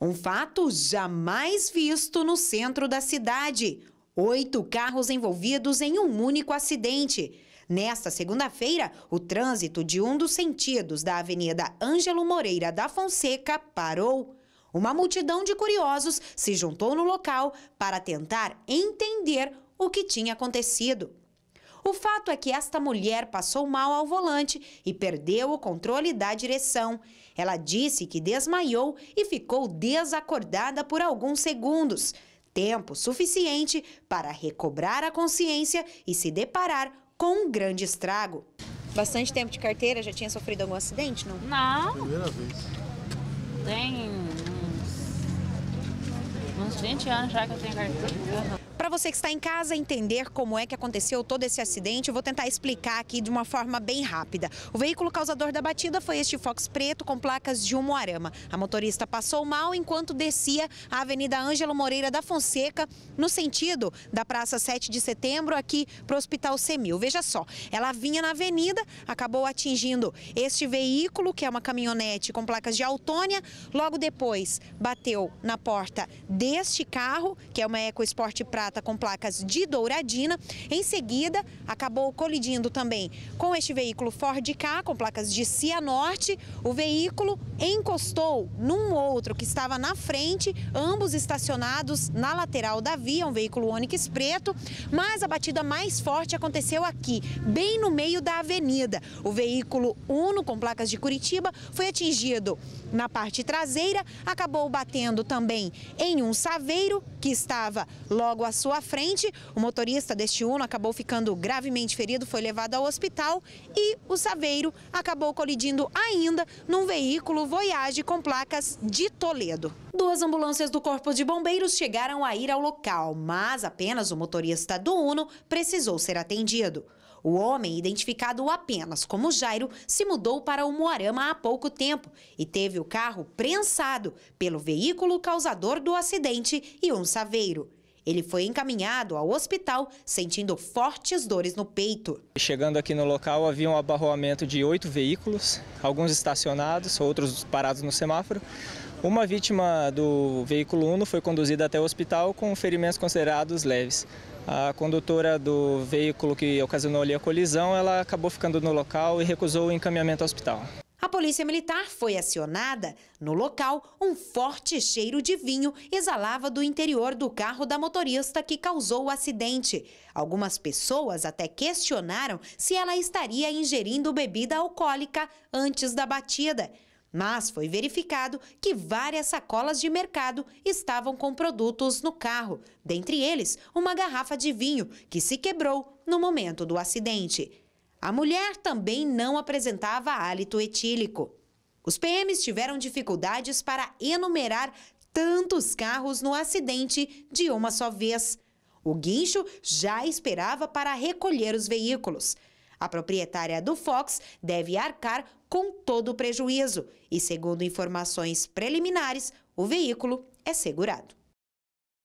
Um fato jamais visto no centro da cidade. Oito carros envolvidos em um único acidente. Nesta segunda-feira, o trânsito de um dos sentidos da Avenida Ângelo Moreira da Fonseca parou. Uma multidão de curiosos se juntou no local para tentar entender o que tinha acontecido. O fato é que esta mulher passou mal ao volante e perdeu o controle da direção. Ela disse que desmaiou e ficou desacordada por alguns segundos tempo suficiente para recobrar a consciência e se deparar com um grande estrago. Bastante tempo de carteira? Já tinha sofrido algum acidente, não? Não. Primeira vez. Tem uns, uns 20 anos já que eu tenho carteira. Para você que está em casa entender como é que aconteceu todo esse acidente, eu vou tentar explicar aqui de uma forma bem rápida. O veículo causador da batida foi este Fox preto com placas de Umuarama. A motorista passou mal enquanto descia a Avenida Ângelo Moreira da Fonseca, no sentido da Praça 7 de Setembro aqui para o Hospital Semil. Veja só, ela vinha na avenida, acabou atingindo este veículo, que é uma caminhonete com placas de Autônia, logo depois bateu na porta deste carro, que é uma EcoSport Prata com placas de Douradina. Em seguida, acabou colidindo também com este veículo Ford K com placas de Cianorte. O veículo encostou num outro que estava na frente, ambos estacionados na lateral da via, um veículo Onix preto, mas a batida mais forte aconteceu aqui, bem no meio da avenida. O veículo Uno com placas de Curitiba foi atingido na parte traseira, acabou batendo também em um saveiro que estava logo à sua sua frente. O motorista deste Uno acabou ficando gravemente ferido, foi levado ao hospital e o Saveiro acabou colidindo ainda num veículo Voyage com placas de Toledo. Duas ambulâncias do Corpo de Bombeiros chegaram a ir ao local, mas apenas o motorista do Uno precisou ser atendido. O homem, identificado apenas como Jairo, se mudou para o Moarama há pouco tempo e teve o carro prensado pelo veículo causador do acidente e um saveiro. Ele foi encaminhado ao hospital sentindo fortes dores no peito. Chegando aqui no local, havia um abarroamento de oito veículos, alguns estacionados, outros parados no semáforo. Uma vítima do veículo Uno foi conduzida até o hospital com ferimentos considerados leves. A condutora do veículo que ocasionou ali a colisão, ela acabou ficando no local e recusou o encaminhamento ao hospital polícia militar foi acionada. No local, um forte cheiro de vinho exalava do interior do carro da motorista que causou o acidente. Algumas pessoas até questionaram se ela estaria ingerindo bebida alcoólica antes da batida. Mas foi verificado que várias sacolas de mercado estavam com produtos no carro, dentre eles uma garrafa de vinho que se quebrou no momento do acidente. A mulher também não apresentava hálito etílico. Os PMs tiveram dificuldades para enumerar tantos carros no acidente de uma só vez. O guincho já esperava para recolher os veículos. A proprietária do Fox deve arcar com todo o prejuízo e, segundo informações preliminares, o veículo é segurado.